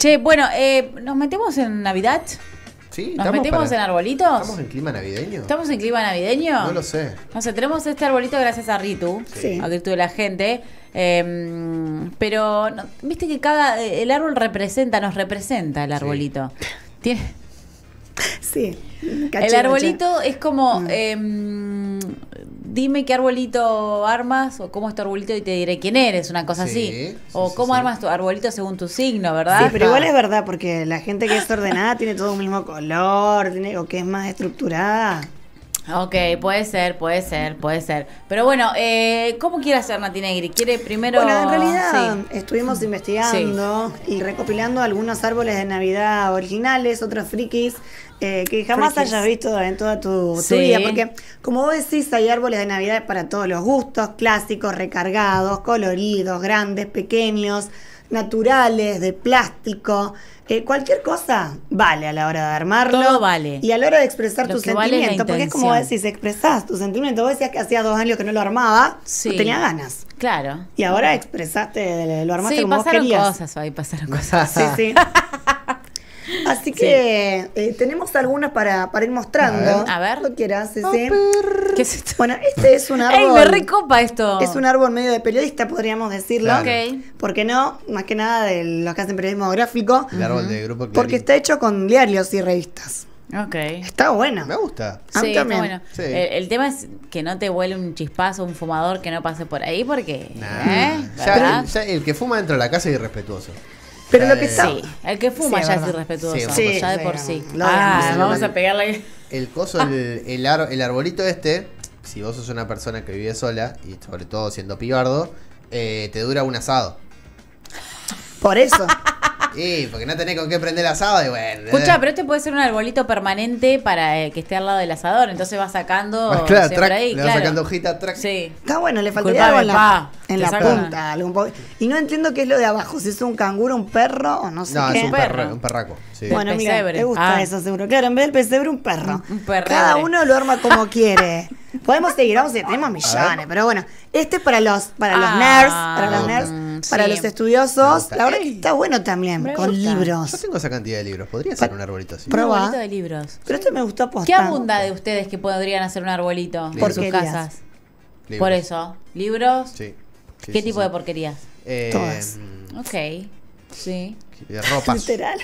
Che, bueno, eh, ¿nos metemos en Navidad? Sí, ¿Nos metemos en arbolitos? ¿Estamos en clima navideño? ¿Estamos en clima navideño? No lo sé. No sé, tenemos este arbolito gracias a Ritu, a Ritu de la gente. Em, pero, ¿viste que cada. Eh, el árbol representa, nos representa el arbolito? Tiene. Sí. el arbolito es como, mm. em, dime qué arbolito armas o cómo es tu arbolito y te diré quién eres, una cosa así. o cómo armas tu arbolito según tu signo, ¿verdad? Sí, pero igual es verdad, porque la gente que es ordenada tiene todo un mismo color, tiene, o que es más estructurada. Ok, puede ser, puede ser, puede ser. Pero bueno, eh, ¿cómo quiere hacer Negri? ¿Quiere primero...? Bueno, en realidad estuvimos investigando y recopilando algunos árboles de Navidad originales, otros frikis, eh, que jamás hayas visto en toda tu, vida. Porque, como vos decís, hay árboles de Navidad para todos los gustos, clásicos, recargados, coloridos, grandes, pequeños naturales, de plástico, eh, cualquier cosa vale a la hora de armarlo. Todo vale. Y a la hora de expresar tus sentimientos, porque es como si expresás tu sentimiento vos decías que hacía dos años que no lo armaba, no pues tenía ganas. Claro. Y ahora expresaste, lo armaste como vos querías. pasaron cosas hoy, pasaron cosas. Sí, sí. Así que eh, tenemos algunas para, ir mostrando. A ver. Lo quieras, ¿Qué es Bueno, este es un árbol. ¡Ey, me recopa esto! Es un árbol medio de periodista, podríamos decirlo. Ok. ¿Por qué no? Más que nada de los que hacen periodismo gráfico. El árbol de grupo Porque está hecho con diarios y revistas. Ok. Está bueno. Me gusta. Sí, bueno. El, tema es que no te huele un chispazo, un fumador que no pase por ahí, porque. Nah. ¿eh? el que fuma dentro de la casa es irrespetuoso. Pero lo que Sí, el que fuma ya es irrespetuoso, sí, ya de por sí. ah, vamos a pegarle. El coso, el, arbolito este, si vos sos una persona que vive sola, y sobre todo siendo pibardo, eh, te dura un asado. Por eso. Sí, porque no tenés con qué prender el asado y bueno. Escucha, pero este puede ser un arbolito permanente para eh, que esté al lado del asador. Entonces va sacando. Ah, claro, ahí, le sacando hojita, Sí. Está bueno, le faltaría en la punta. Algún y no entiendo qué es lo de abajo, si es un canguro, un perro o no sé No, qué. es un, perro, un perraco. sí. Bueno, mira, me gusta ah. eso seguro. Claro, en vez del pesebre, un perro. Un perro. Cada uno lo arma como quiere. Podemos seguir, vamos, a decir, tenemos millones, pero bueno. Este es para los, para los ah, nerds, para los nerds, para los estudiosos. La verdad que está bueno también, con libros Yo tengo esa cantidad de libros. Podría ser un arbolito así. Un arbolito de libros. Pero este me gustó apostar. ¿Qué abunda de ustedes que podrían hacer un arbolito por sus casas? Por eso, libros, Sí. ¿Qué tipo de porquerías? Eh, Todas. Ok, sí. Ropa. Literal.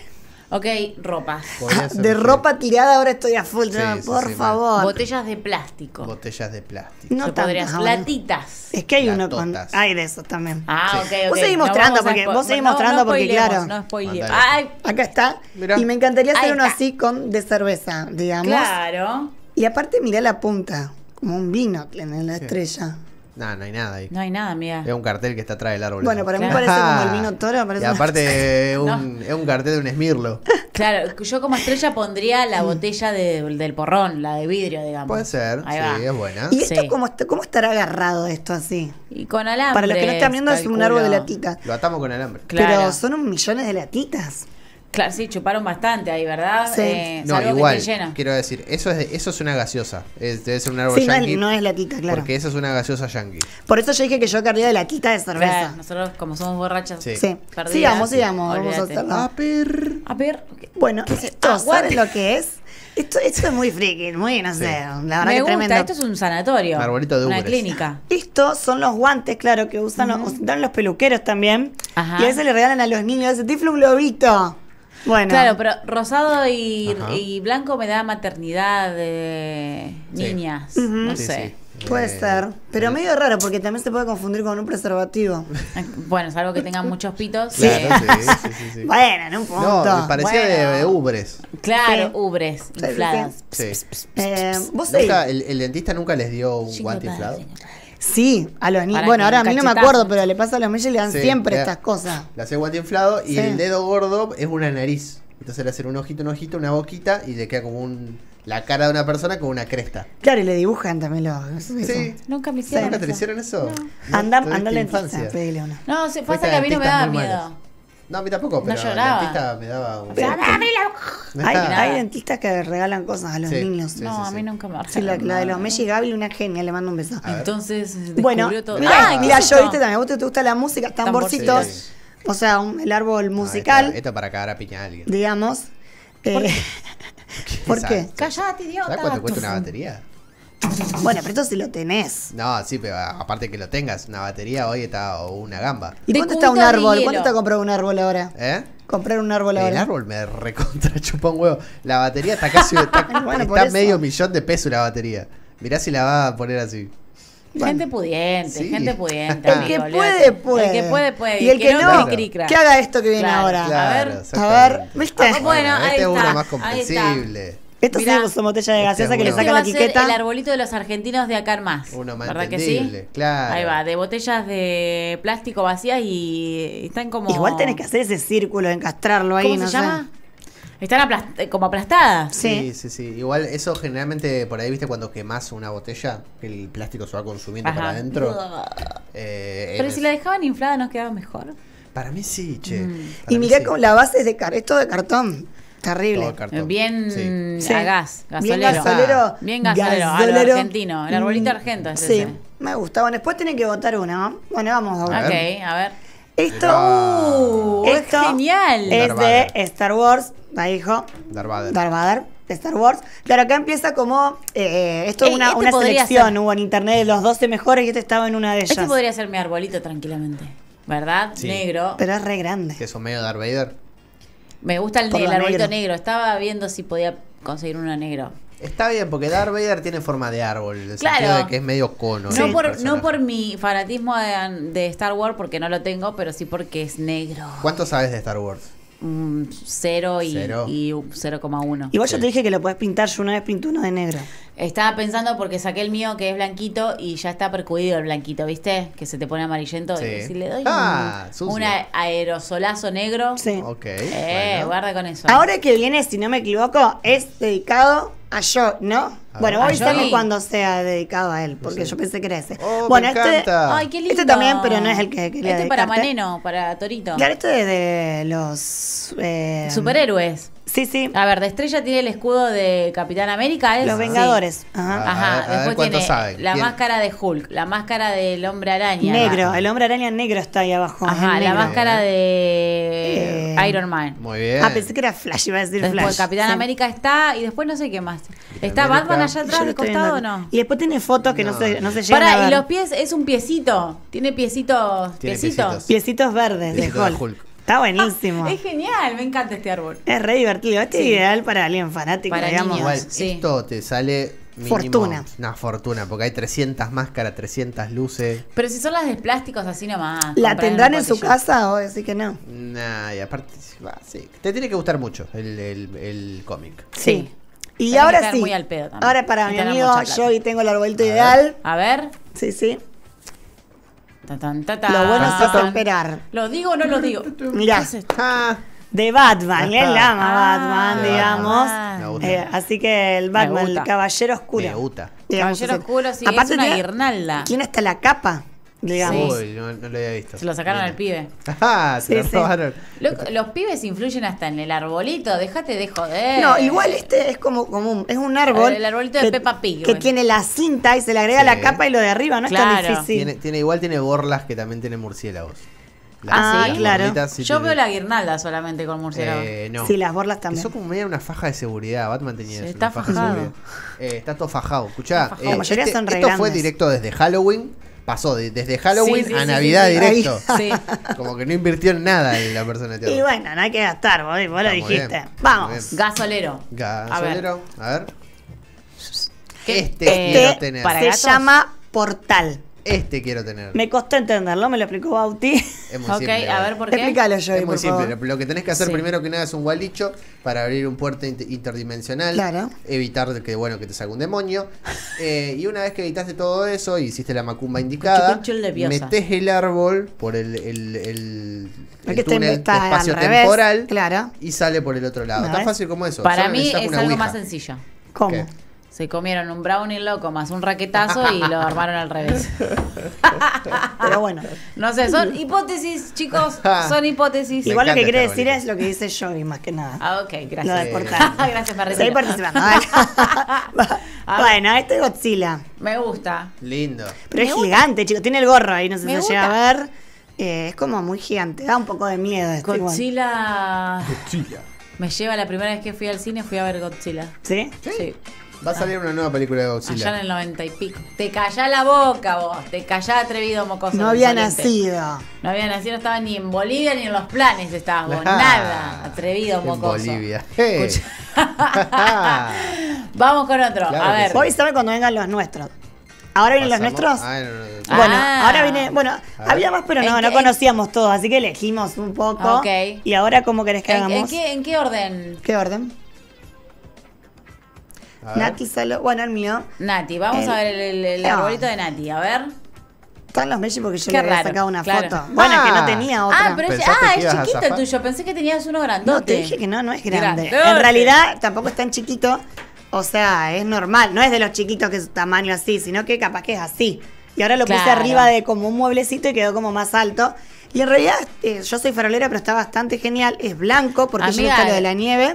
Ok, ropa. Ah, de ropa tirada ahora estoy a full, no, por favor. Botellas de plástico. Botellas de plástico. No podrías. Platitas. Es que hay uno con. Hay de esos también. Ah, ok, ok. Vos seguís mostrando, porque, vos seguís mostrando porque claro. No Ay, Acá está. Y me encantaría hacer uno así con de cerveza, digamos. Claro. Y aparte mirá la punta, como un vino en la estrella. No, no hay nada ahí. No hay nada, mira. Es un cartel que está atrás del árbol. Bueno, para mí parece como el ah. vino toro. Parece y aparte un, es un cartel de un esmirlo. Claro, yo como estrella pondría la mm. botella del porrón, la de vidrio, digamos. Puede ser, sí, es buena. ¿Y esto cómo, cómo, estará agarrado esto así? Y con alambre. Para los que no están viendo, es un árbol de latitas. Lo atamos con alambre. Claro. Pero son un millones de latitas. Claro, sí, chuparon bastante ahí, ¿verdad? Eh, no, igual, quiero decir, eso es, eso es una gaseosa. debe ser un árbol sí, No, es, la quita, claro. Porque eso es una gaseosa yankee. Por eso yo dije que yo querría la quita de cerveza. nosotros como somos borrachas, sí. sí. vamos sigamos, sigamos. Vamos a hacerlo. A ver. A ver. Bueno, esto, es ¿sabes lo que es? Esto, esto, es muy friki, muy, no sé, la verdad Me gusta, esto es un sanatorio. Un de una clínica. Estos son los guantes, claro, que usan, los, usan los peluqueros también. Ajá. Y a veces le regalan a los niños, ese tifle un lobito. ¡ Claro, pero rosado y, blanco me da maternidad de niñas. No sé. Puede estar eh, ser, pero eh. medio raro porque también se puede confundir con un preservativo. Ah, bueno, salvo que tengan muchos pitos. Eh. sí. Bueno, en un punto. No, parecía de, ubres. Claro, ubres, infladas. el, dentista nunca les dio un guante inflado. Sí, a los Bueno, ahora a mí no me acuerdo, pero le pasa a los y le dan siempre estas cosas. Le hace guante inflado y el dedo gordo es una nariz. Entonces le hacen un ojito, un ojito, una boquita y le queda como un la cara de una persona con una cresta. Claro, y le dibujan también los. Nunca me hicieron. te eso? hicieron eso? en infancia. No, se pasa que a mí no me daba miedo. No, a mí tampoco, pero no lloraba. dentista me daba un... hay, dentistas que regalan cosas a los niños. no, a mí nunca me Sí, la, la de los Messi Gaby, una genia, le mando un beso. Entonces, eh, bueno, todo. Mira, ah, yo, viste, también, vos te, gusta la música, tamborcitos. O sea, el árbol musical. esto, para cagar a piña a alguien. Digamos. ¿Por eh, qué? ¿Por qué? Cállate, idiota. ¿Sabes cuánto cuesta una batería? Bueno, pero esto si lo tenés. No, sí, pero aparte que lo tengas, una batería hoy está una gamba. ¿Y cuánto está un árbol? ¿Cuánto está comprar un árbol ahora? ¿Eh? Comprar un árbol ahora. El árbol me recontra un huevo. La batería está casi. está, medio millón de pesos la batería. Mirá si la va a poner así. Gente pudiente, gente pudiente. el que puede, puede. El que puede, puede. Y el, que, no, que haga esto que viene ahora. a ver, a ver, Me ah, bueno, ahí este está, es uno más comprensible. Estos son botellas de este gaseosa que le sacan la etiqueta este El arbolito de los argentinos de acá más. Uno más ¿Verdad que sí? Claro. Ahí va, de botellas de plástico vacías y están como. Igual tenés que hacer ese círculo, encastrarlo ahí, ¿Cómo no se llama? Están como aplastadas. Sí. sí, sí, Igual eso generalmente por ahí, viste, cuando quemás una botella, el plástico se va consumiendo para adentro. Eh, Pero si la dejaban inflada, nos quedaba mejor? Para mí sí, che. Mm. Y mirá, con la base es de esto de cartón. Terrible. bien gasolero. Ah, bien gasolero. bien gasolero, argentino. El arbolito argento es Sí, me gusta. Bueno, después tienen que votar uno, Bueno, vamos a Ok, a ver. Esto, ah. uh, es genial. Es de Star Wars, la dijo. Darth Vader. de Star Wars. Claro, acá empieza como. Eh, eh, esto es eh, una, este selección. Hubo en internet los 12 mejores y este estaba en una de este ellas. Este podría ser mi arbolito tranquilamente. ¿Verdad? Negro. Pero es re grande. Que es medio Darth Vader. Me gusta el, el negro. Estaba viendo si podía conseguir uno negro. Está bien, porque Darth Vader tiene forma de árbol, el claro. de que es medio cono. No, por, no por, mi fanatismo de, Star Wars, porque no lo tengo, pero sí porque es negro. ¿Cuánto sabes de Star Wars? Mm, cero y, cero. y 0,1. Igual yo te dije que lo puedes pintar, yo una vez pinté uno de negro. Estaba pensando porque saqué el mío que es blanquito y ya está percudido el blanquito, ¿viste? Que se te pone amarillento. Sí. Y le doy ah, un, aerosolazo negro. Sí. Ok. Eh, guarda con eso. Ahora que viene, si no me equivoco, es dedicado a yo, ¿no? Ah. bueno, voy a avisarme cuando sea dedicado a él, porque yo pensé que era ese. Oh, bueno, este, Ay, qué este lindo. este también, pero no es el que quería Este es para Maneno, para Torito. Claro, este es de los... Eh, Superhéroes. Sí, sí. A ver, de estrella tiene el escudo de Capitán América. Los Vengadores. Ajá. Ah, ajá. Después tiene la máscara de Hulk, la máscara del Hombre Araña. Negro, el Hombre Araña negro está ahí abajo. Ajá, la máscara de eh. Iron Man. Muy bien. Ah, pensé que era Flash, iba a decir Capitán América está y después no sé qué más. ¿Está Batman allá atrás de costado o no? Y después tiene fotos que no, se, no se y los pies es un piecito. Tiene piecitos. piecitos. verdes De Hulk. Está ah, buenísimo. es genial, me encanta este árbol. Es re divertido. Este es ideal para alguien fanático, para digamos. Niños, esto te sale fortuna. Una fortuna, porque hay 300 máscaras, 300 luces. Pero si son las de plásticos, así nomás. ¿La tendrán en su casa o así que no? Nah, y aparte, sí. te tiene que gustar mucho el, cómic. Sí. Y ahora sí. ahora para mi amigo yo y tengo el arbolito ideal. A ver. Sí, sí. Lo bueno es esperar. ¿Lo digo o no lo digo? Mirá. Ah. De Batman, él ama ah, Batman, digamos. Eh, así que el Batman, el Caballero Oscuro. Me Caballero Oscuro, sí, Aparte es una guirnalda. ¿Quién está la capa? Uy, no, lo había visto. Se lo sacaron al pibe. Ah, los pibes influyen hasta en el arbolito, déjate de joder. No, igual este es como es un árbol. El arbolito de Peppa Pig, Que tiene la cinta y se le agrega la capa y lo de arriba, no es tan difícil. Tiene, igual tiene borlas que también tiene murciélagos. Ah, sí. claro. Yo veo la guirnalda solamente con murciélagos eh, Sí, las borlas también. Eso como media una faja de seguridad. Batman tenía eso, está fajado. Eh, está todo fajado. Escuchá, eh, este, esto fue directo desde Halloween pasó desde Halloween a Navidad directo. Como que no invirtió en nada en la persona. Teodoro. Y bueno, no hay que gastar, vos, lo dijiste. Vamos. Gasolero. Gasolero. A ver. Este, este, quiero tener. Para se llama Portal. Este quiero tener. Me costó entenderlo, me lo explicó Bauti. Es a ver por qué. Explícalo, Es muy simple. Lo que tenés que hacer primero que nada es un gualicho para abrir un puerto interdimensional. Claro. Evitar que, bueno, que te salga un demonio. Eh, y una vez que evitaste todo eso y hiciste la macumba indicada, metes el árbol por el, el, el, espacio-temporal y sale por el otro lado. Tan fácil como eso. Para mí es algo más sencillo. ¿Cómo? Se comieron un brownie loco más un raquetazo y lo armaron al revés. Pero bueno. No sé, son hipótesis, chicos, son hipótesis. Igual lo que quiere decir es lo que dice y más que nada. Ah, ok, gracias. Lo de gracias, me Estoy participando. bueno, este es Godzilla. Me gusta. Lindo. Pero es gigante, chicos. Tiene el gorro ahí, no sé si llega a ver. Eh, es como muy gigante, da un poco de miedo. Este Godzilla. Godzilla. Me lleva la primera vez que fui al cine, fui a ver Godzilla. ¿Sí? sí. Va a salir ah. una nueva película de Godzilla. Allá en el 90 y pico. Te callá la boca vos, te callá atrevido mocoso. No había nacido. No había nacido, no estaba ni en Bolivia ni en los planes estabas vos. Nada, atrevido en Bolivia. Vamos con otro. a ver. Voy a cuando vengan los nuestros. ¿Ahora vienen los nuestros? Ah, bueno, ah. ahora viene. Bueno, había más, pero no, no conocíamos todos, así que elegimos un poco. Okay. Y ahora, ¿cómo querés que hagamos? ¿En qué orden? ¿Qué orden? Nati solo. Bueno, el mío. Nati, vamos a ver el, ah. arbolito de Nati, a ver. Están los Messi porque yo le había sacado una foto. Bueno, que no ah. tenía ah, otra. Ah, pero es chiquito el tuyo. Pensé que tenías uno grande No, te dije que no, no es grande. En realidad tampoco es tan chiquito. O sea, es normal. No es de los chiquitos que es tamaño así, sino que capaz que es así. Y ahora lo puse arriba de como un mueblecito y quedó como más alto. Y en realidad, eh, yo soy farolera, pero está bastante genial. Es blanco porque es yo no de la nieve.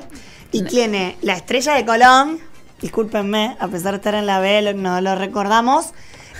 Y tiene la estrella de Colón. Discúlpenme, a pesar de estar en la B, no lo recordamos.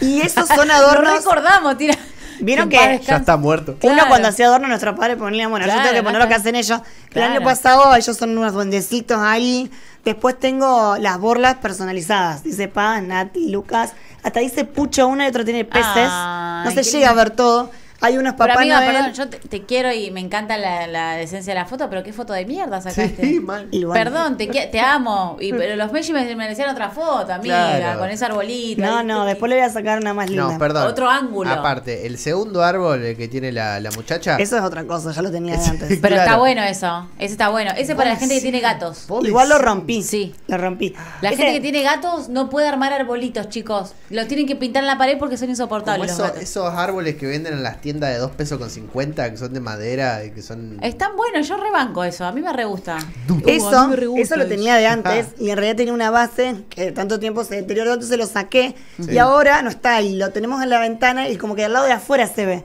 Y esos son adornos. no recordamos, tira. Vieron que, ya está muerto. Uno cuando hacía adorno, nuestro padre ponía, bueno, yo tengo que poner lo que hacen ellos. Claro. El año pasado, ellos son unos bondecitos ahí. Después tengo las borlas personalizadas. Dice Pan, Nati, Lucas. Hasta dice Pucho, uno y otro tiene peces. no se llega a ver todo. Hay unas papás pero amiga, perdón, yo te, quiero y me encanta la, decencia de la foto, pero qué foto de mierda sacaste. Sí, mal. Perdón, te, amo. Y, pero los Meji me merecían otra foto, amiga, con esa arbolita. No, no, después le voy a sacar una más linda. perdón. Otro ángulo. Aparte, el segundo árbol que tiene la, muchacha. Eso es otra cosa, ya lo tenía antes. pero está bueno eso. Ese está bueno. Ese para la gente que tiene gatos. Igual lo rompí. Sí. Lo rompí. Ah. La gente que tiene gatos no puede armar arbolitos, chicos. Los tienen que pintar en la pared porque son insoportables. Esos árboles que venden en las tiendas de 2 pesos con 50 que son de madera y que son. Están buenos, yo rebanco eso, a mí me re gusta. Uh, eso, eso lo tenía de antes y en realidad tenía una base que tanto tiempo se deterioró, entonces lo saqué y ahora no está ahí, lo tenemos en la ventana y como que al lado de afuera se ve,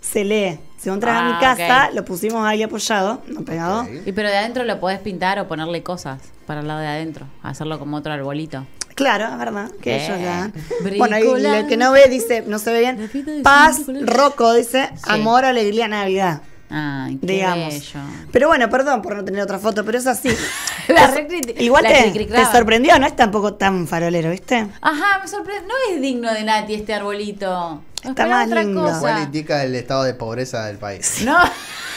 se lee. Si entras a mi ah, casa, lo pusimos ahí apoyado, pegado. Y pero de adentro lo podés pintar o ponerle cosas para el lado de adentro, hacerlo como otro arbolito. Claro, verdad, que ellos dan. Bueno, y el que no ve dice, no se ve bien. Paz Rocco dice, amor, alegría, Navidad. Ah, qué digamos. Pero bueno, perdón por no tener otra foto, pero es así. Igual te, sorprendió, no es tampoco tan farolero, ¿viste? Ajá, me sorprendió. No es digno de Nati este arbolito. Está más indica el estado de pobreza del país. No.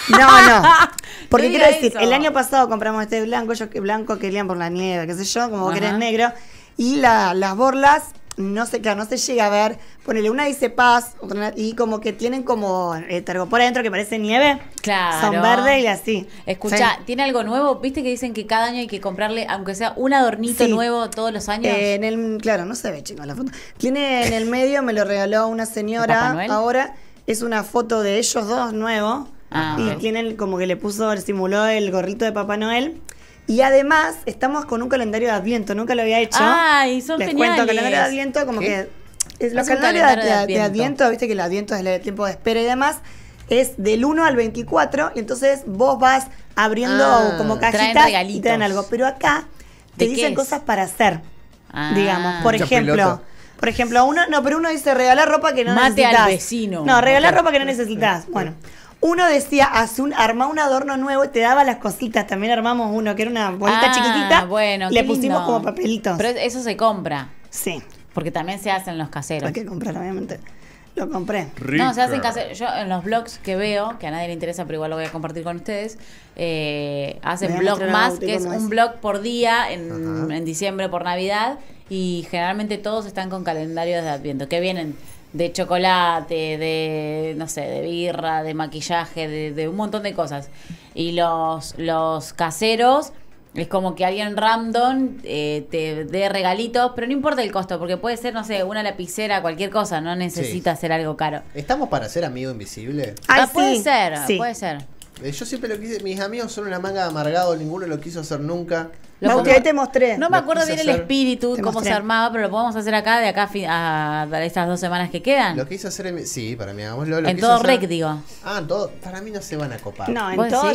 No, no. Porque quiero decir, el año pasado compramos este blanco, yo que blanco querían por la nieve, qué sé yo, como que eres negro. Y las borlas no sé claro, no se llega a ver. Ponele, una dice paz, otra, y como que tienen como eh, por adentro que parece nieve. Claro. Son verdes y así. Escucha, ¿tiene algo nuevo? ¿Viste que dicen que cada año hay que comprarle, aunque sea un adornito nuevo todos los años? Eh, en el, claro, no se ve, chicos, la foto. Tiene en el medio, me lo regaló una señora. Ahora es una foto de ellos dos nuevo. Ah, y tiene tienen como que le puso, simuló el gorrito de Papá Noel. Y además, estamos con un calendario de Adviento, nunca lo había hecho. Ay, son Les cuento, calendario de Adviento, como que. Los calendarios de, adviento. viste que el Adviento es el tiempo de espera y demás, es del 1 al 24, y entonces vos vas abriendo ah, como cajitas y te dan algo. Pero acá te dicen cosas para hacer, ah, digamos. Por ejemplo. Por ejemplo, uno, no, pero uno dice regalar ropa que no necesitas. vecino. No, regalar ropa que no necesitas. Bueno, uno decía, haz un, arma un adorno nuevo y te daba las cositas. También armamos uno que era una bolita ah, chiquitita. Bueno, Le pusimos como papelitos. Pero eso se compra. Sí. Porque también se hacen los caseros. Hay que comprar, obviamente. Lo compré. No, se hacen caseros. Yo en los blogs que veo, que a nadie le interesa, pero igual lo voy a compartir con ustedes, eh, hacen blog más, que es un blog por día en, en diciembre por Navidad. Y generalmente todos están con calendarios de Adviento, que vienen de chocolate, de, no sé, de birra, de maquillaje, de, un montón de cosas. Y los, los caseros... Es como que alguien random eh, te dé regalitos, pero no importa el costo, porque puede ser, no sé, una lapicera, cualquier cosa, no necesita ser algo caro. ¿Estamos para ser amigo invisible? ah, sí. puede ser, puede ser. Eh, yo siempre lo quise. Mis amigos son una manga de amargado, ninguno lo quiso hacer nunca. Lo te mostré. No me acuerdo bien el espíritu, cómo se armaba, pero lo podemos hacer acá, de acá a, estas dos semanas que quedan. Lo que quiso hacer en. Sí, para mí, vamos lo, En todo rec, digo. Ah, todo. Para mí no se van a copar. No, en todo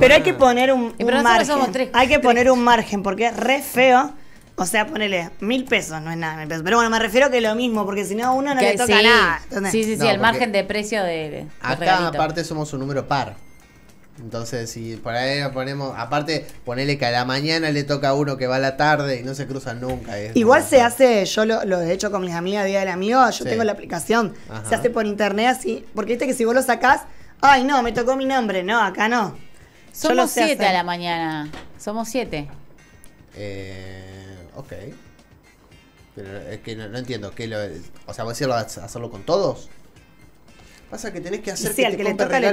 Pero hay que poner un, margen. hay que poner un margen, porque es re feo o sea, ponele mil pesos, no es nada mil pesos. Pero bueno, me refiero que lo mismo, porque si no, uno no le toca nada. Sí, sí, sí, el margen de precio de. acá, aparte, somos un número par. Entonces, si por ahí ponemos, aparte, ponele que a la mañana le toca a uno que va a la tarde y no se cruzan nunca. Igual se hace, yo lo, he hecho con mis amigas Día del Amigo, yo tengo la aplicación, se hace por internet así, porque viste que si vos lo sacás, ay no, me tocó mi nombre, no, acá no. Somos siete a la mañana, somos siete. Eh ok. Pero es eh, que no, entiendo. Que lo, o sea, ¿vas a hacerlo con todos? Pasa que tenés que hacer sí, que, que le toca, Le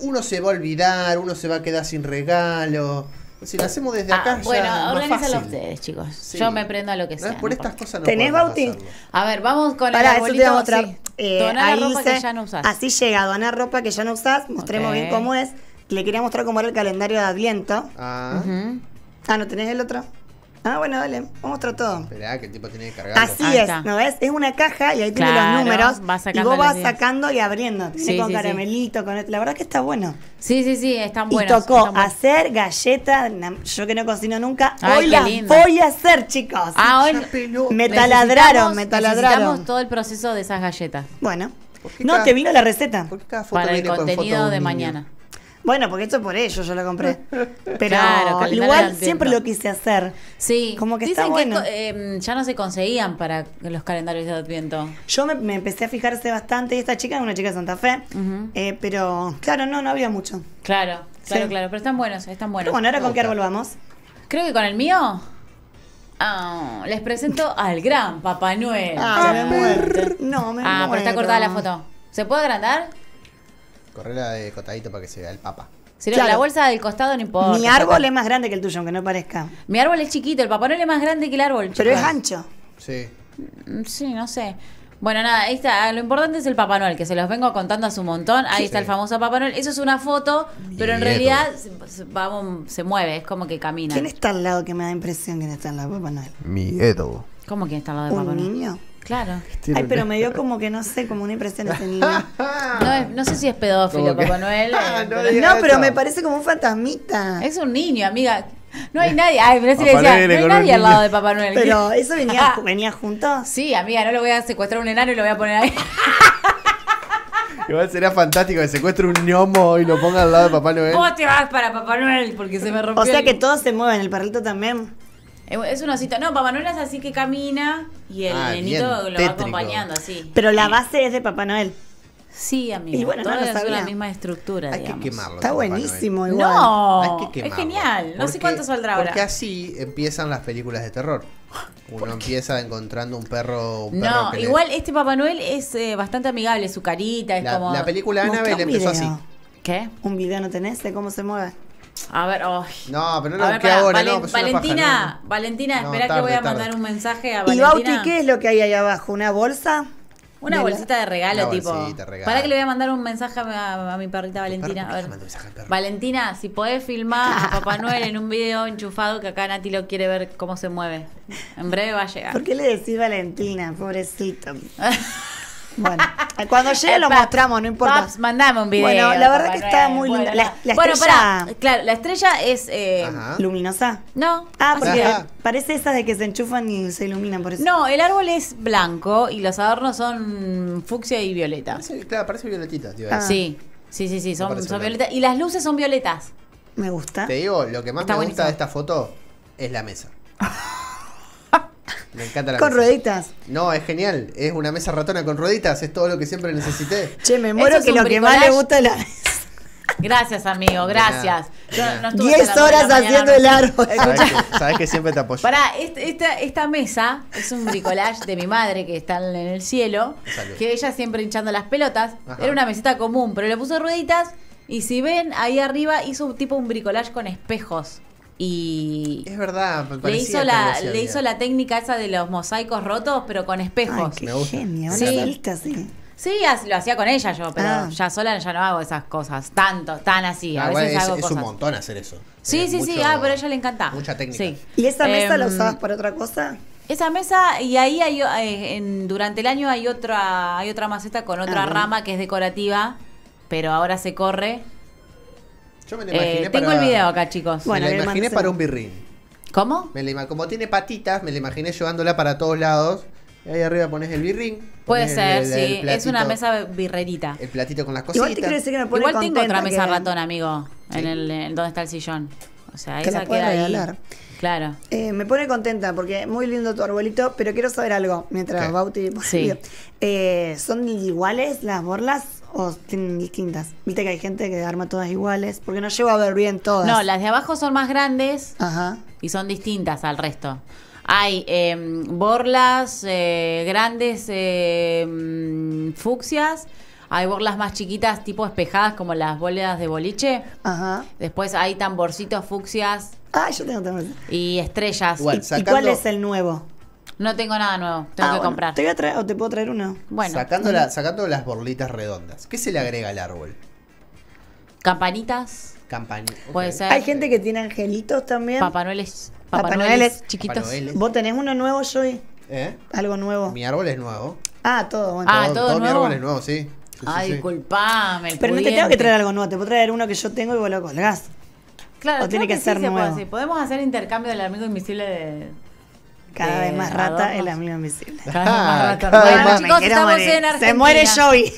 Uno se va a olvidar, uno se va a quedar sin regalo. Si lo hacemos desde ah, acá, bueno, organízalo ustedes, chicos. Yo me prendo a lo que sea. Por estas cosas no ¿Tenés Bauti? A ver, vamos con eh, la el arbolito. otra. donar la ropa que ya no usás. Así llega, donar ropa que ya no usás. Mostremos bien cómo es. Le quería mostrar cómo era el calendario de Adviento. Ah. ah, ¿no tenés el otro? Ah, bueno, dale, vamos a todo. Esperá, que el tipo tiene que cargar. Así es, ¿no ves? Es una caja y ahí tiene los números. y vos vas sacando y abriendo. Tiene Sí, con caramelito, con... La verdad que está bueno. Sí, sí, sí, están buenos. y tocó hacer galletas, yo que no cocino nunca, hoy las voy a hacer, chicos. Ah, me taladraron, me taladraron. todo el proceso de esas galletas Bueno, no, te vino la receta. para el contenido de mañana. Bueno, porque esto es por ellos, yo lo compré. Pero igual siempre lo quise hacer. Sí. Como que Dicen que em, ya no se conseguían para los calendarios de Adviento. Yo me, empecé a fijarse bastante. esta chica es una chica de Santa Fe. Eh, pero claro, no, no había mucho. Claro, claro, claro. Pero están buenos, están buenos. bueno, ahora con qué árbol vamos. Creo que con el mío. Ah, les presento al gran Papá Noel. Ah, me ah, muero. No, me Ah, pero está cortada la foto. ¿Se puede agrandar? Correla de cotadito para que se vea el papa. Si no, la bolsa del costado no importa. Mi árbol es más grande que el tuyo, aunque no parezca. Mi árbol es chiquito, el papá Noel es más grande que el árbol. Pero es ancho. Sí. Mm, sí, no sé. Bueno, nada, ahí está. Lo importante es el Papá Noel, que se los vengo contando a su montón. Ahí está el famoso Papá Noel. Eso es una foto, pero en realidad se, vamos, se mueve, es como que camina. ¿Quién está al lado que me da impresión que está al lado, Papá Noel? Miedo. ¿Cómo quién está al lado de Papá Noel ¿Un niño? Claro. Ay, pero me dio como que no sé, como una impresión ese niño. no, sé si es pedófilo, Papá Noel. no, pero... me parece como un fantasmita. Es un niño, amiga. No hay nadie. Ay, pero si le decía, no hay nadie al lado de Papá Noel. Pero eso venía, venía junto. Sí, amiga, no lo voy a secuestrar un enano y lo voy a poner ahí. Igual sería fantástico que secuestre un gnomo y lo ponga al lado de Papá Noel. ¿Cómo te vas para Papá Noel? Porque se me rompió. O sea que todos se mueven, el perrito también. Eh, es una cita. No, Papá Noel es así que camina y el ah, nenito lo va acompañando así. Pero la base es de Papá Noel. Sí, amigo. Y bueno, no es la misma estructura. Hay que quemarlo. Está buenísimo, igual. No, es genial. No sé cuánto saldrá ahora. Porque así empiezan las películas de terror. Uno empieza encontrando un perro. no, igual este Papá Noel es eh, bastante amigable, su carita. Es la, como... la película Annabelle empezó así. ¿Qué? ¿Un video no tenés de cómo se mueve? A ver, oh. No, pero no lo que ahora, Valentina, Valentina, espera que voy a mandar un mensaje a Valentina. ¿Y Bauti qué es lo que hay ahí abajo? ¿Una bolsa? Una bolsita de regalo, tipo. Regalo. Para que le voy a mandar un mensaje a, mi perrita Valentina. a ver. Valentina, si podés filmar a Papá Noel en un video enchufado que acá Nati lo quiere ver cómo se mueve. En breve va a llegar. ¿Por qué le decís Valentina? Pobrecito. Bueno, cuando llegue eh, lo mostramos, no importa. mandame un video. Bueno, la verdad que está eh, muy linda. la, bueno, estrella. claro, la estrella es. Eh, ¿Luminosa? No. Ah, porque parece esas de que se enchufan y se iluminan por eso. No, el árbol es blanco y los adornos son fucsia y violeta. Sí, claro, parece violetita, tío. Ah. Sí, sí, sí, sí, son, violetas. Y las luces son violetas. Me gusta. Te digo, lo que más me gusta de esta foto es la mesa. Me encanta la Con rueditas. No, es genial. Es una mesa ratona con rueditas. Es todo lo que siempre necesité. Che, me muero que lo que más le gusta es la Gracias, amigo, gracias. Diez horas haciendo el árbol. Sabes que, siempre te apoyo. Pará, esta, mesa es un bricolage de mi madre que está en el cielo, que ella siempre hinchando las pelotas. Era una mesita común, pero le puso rueditas y si ven, ahí arriba hizo tipo un bricolage con espejos y es verdad le hizo la le hizo la técnica esa de los mosaicos rotos pero con espejos sí. lo hacía con ella yo pero ah. ya sola ya no hago esas cosas tanto tan así a ah, es, un montón hacer eso sí sí sí ah, pero a ella le encantaba mucha técnica y esa em, mesa la usabas para otra cosa esa mesa y ahí hay eh, durante el año hay otra hay otra maceta con otra rama que es decorativa pero ahora se corre yo me la eh, imaginé para... Tengo el video acá, chicos. Bueno, me la imaginé para un birrín. ¿Cómo? Me la, como tiene patitas, me la imaginé llevándola para todos lados. Y ahí arriba pones el birrín. Puede ser, sí. es una mesa birrerita. El platito con las cositas. Igual, te que me pone Igual tengo otra mesa ratón, amigo, en el donde está el sillón. O sea, que esa queda Claro. Eh, me pone contenta porque es muy lindo tu arbolito, pero quiero saber algo mientras okay. Bauti. Sí. Eh, ¿Son iguales las borlas? o tienen distintas. Viste que hay gente que arma todas iguales, porque no llevo a ver bien todas. No, las de abajo son más grandes Ajá. y son distintas al resto. Hay em, borlas eh, grandes, eh, fucsias. Hay borlas más chiquitas, tipo espejadas, como las bóledas de boliche. Ajá. Después hay tamborcitos, fucsias. Ah, yo tengo también. Y estrellas. ¿Y cuál es el nuevo? No tengo nada nuevo, tengo ah, que comprar. Te voy a traer, o te puedo traer uno. Bueno. Sacando, las borlitas redondas. ¿Qué se le agrega al árbol? Campanitas. Campanitas. Puede ser. Hay gente que tiene angelitos también. Papanueles. Papanueles chiquitos. ¿Vos tenés uno nuevo, Joy? ¿Eh? Algo nuevo. Mi árbol es nuevo. Ah, todo, Ah, todo, mi árbol es nuevo, sí. Ah, Ay, disculpame. Pero no te tengo que traer algo nuevo, te puedo traer uno que yo tengo y vos lo colgás. Claro, o tiene que, ser nuevo. sí. Podemos hacer intercambio del amigo invisible de, cada vez más rata es la misma invisible. Cada vez ah, más rata. Cada bueno, chicos, estamos en Argentina. Se muere Joey.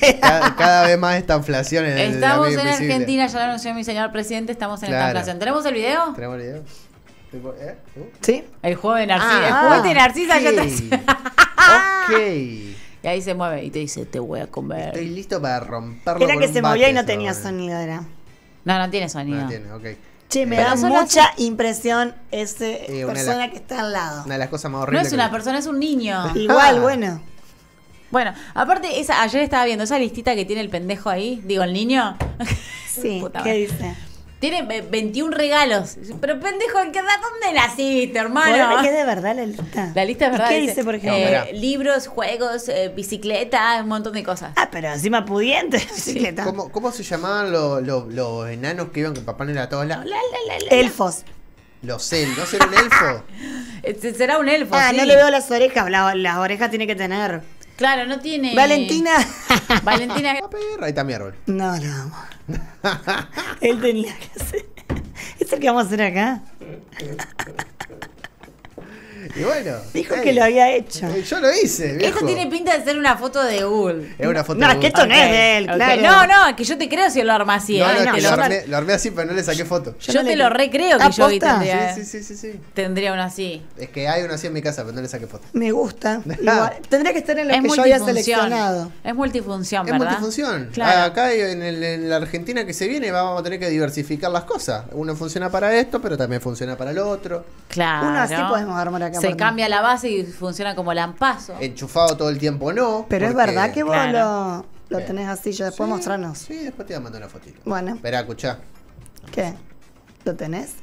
cada, vez más esta inflación en el Estamos en Argentina, ya lo anunció mi señor presidente, estamos en esta inflación. ¿Tenemos el video? Tenemos el video. ¿Eh? Sí. El juego ah, ah, de Narcisa. el juguete de Narcisa okay. ya te... ok. Y ahí se mueve y te dice, te voy a comer. Estoy listo para romperlo. Era que se movía y no tenía sonido, era. No, no tiene sonido. No tiene, ok. Che, me da mucha impresión esa este eh, persona que está al lado. Una de las cosas más horribles. No es una persona, es un niño. Ah. Igual, bueno. Bueno, aparte, esa, ayer estaba viendo esa listita que tiene el pendejo ahí, digo, el niño. sí, ¿qué dice? Tiene 21 regalos. Pero pendejo, ¿en qué edad dónde naciste, hermano? ¿Qué es de verdad la lista? La lista es verdad. ¿Qué dice, por ejemplo? libros, juegos, eh, bicicleta, un montón de cosas. Ah, pero encima pudientes. bicicleta. ¿Cómo, ¿Cómo, se llamaban los, los, los enanos que iban con papá Noel a todos lados? Elfos. Los elfos. ¿No será un elfo? Este, será un elfo, Ah, no le veo las orejas. las orejas tiene que tener... Claro, no tiene. Valentina. Valentina. Ahí está mi árbol. No, no, Él tenía que hacer. ¿Es el que vamos a hacer acá? Y bueno. Dijo que lo había hecho. Eh, yo lo hice. Viejo. Esto tiene pinta de ser una foto de Google. Es una foto no, de Google. No, es que esto no es de él, claro. No, no, es que yo te creo si lo arma así. Eh, lo, armé, así, pero no le saqué foto. Yo, te lo recreo que yo vi tendría. Sí, sí, sí, sí, Tendría uno así. Es que hay uno así en mi casa, pero no le saqué foto. Me gusta. tendría que estar en lo es que yo había seleccionado. Es multifunción, ¿verdad? Es multifunción. Acá en, en la Argentina que se viene vamos a tener que diversificar las cosas. Uno funciona para esto, pero también funciona para el otro. Claro. Uno así podemos armar acá. Se cambia la base y funciona como lampazo. Enchufado todo el tiempo, no. Pero es verdad que vos lo, tenés así, ya después mostranos. mostrarnos. Sí, después te voy a mandar una fotito. Bueno. Espera, escuchá. ¿Qué? ¿Lo tenés?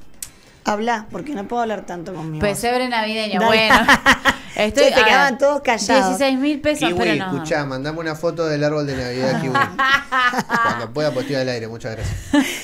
Habla, porque no puedo hablar tanto conmigo. Pesebre navideño, bueno. Estoy, te quedaban todos callados. 16 mil pesos, pero no. escuchá, mandame una foto del árbol de Navidad, Kiwi. Cuando pueda, postear pues al aire. Muchas gracias.